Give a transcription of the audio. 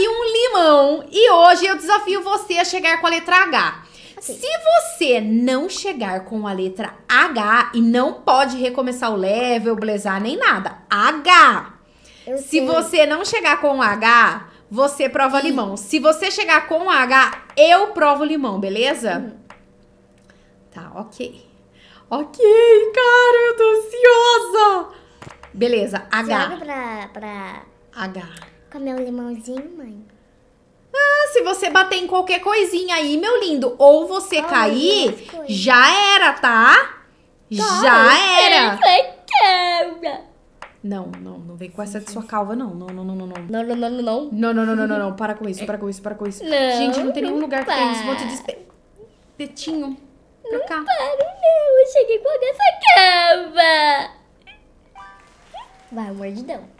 aqui um limão e hoje eu desafio você a chegar com a letra H. Okay. Se você não chegar com a letra H e não pode recomeçar o level, blezar nem nada, H. Eu Se sei. você não chegar com H, você prova limão. Se você chegar com H, eu provo limão, beleza? Uhum. Tá, ok. Ok, cara, eu tô ansiosa. Beleza, H. Joga pra, pra... H com meu limãozinho, mãe? Ah, se você bater em qualquer coisinha aí, meu lindo, ou você Ai, cair, já era, tá? Dói, já era! quebra! Não, não, não vem com essa de sua calva, não. Não, não, não, não, não. Não, não, não, não, não. Não, não, não, não, não, Para com isso, para com isso, para com isso. Não, Gente, não tem nenhum lugar para. que tem esse monte de Pra não cá. Não paro, não. Eu cheguei com essa cava Vai, mordidão.